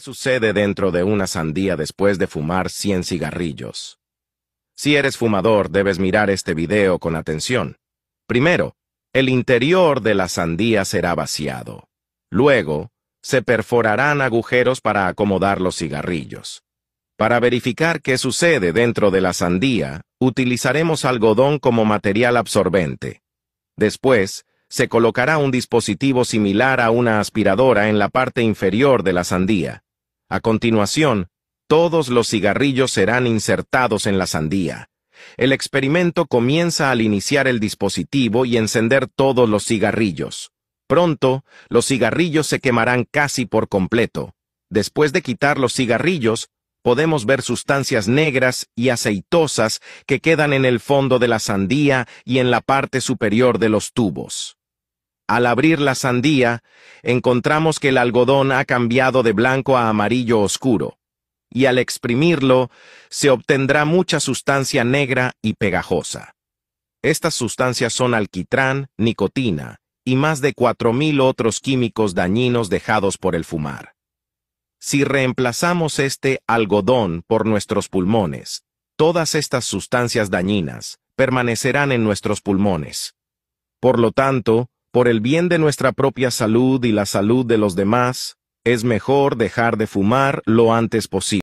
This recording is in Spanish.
sucede dentro de una sandía después de fumar 100 cigarrillos? Si eres fumador, debes mirar este video con atención. Primero, el interior de la sandía será vaciado. Luego, se perforarán agujeros para acomodar los cigarrillos. Para verificar qué sucede dentro de la sandía, utilizaremos algodón como material absorbente. Después, se colocará un dispositivo similar a una aspiradora en la parte inferior de la sandía. A continuación, todos los cigarrillos serán insertados en la sandía. El experimento comienza al iniciar el dispositivo y encender todos los cigarrillos. Pronto, los cigarrillos se quemarán casi por completo. Después de quitar los cigarrillos, podemos ver sustancias negras y aceitosas que quedan en el fondo de la sandía y en la parte superior de los tubos. Al abrir la sandía, encontramos que el algodón ha cambiado de blanco a amarillo oscuro, y al exprimirlo, se obtendrá mucha sustancia negra y pegajosa. Estas sustancias son alquitrán, nicotina y más de 4.000 otros químicos dañinos dejados por el fumar. Si reemplazamos este algodón por nuestros pulmones, todas estas sustancias dañinas permanecerán en nuestros pulmones. Por lo tanto, por el bien de nuestra propia salud y la salud de los demás, es mejor dejar de fumar lo antes posible.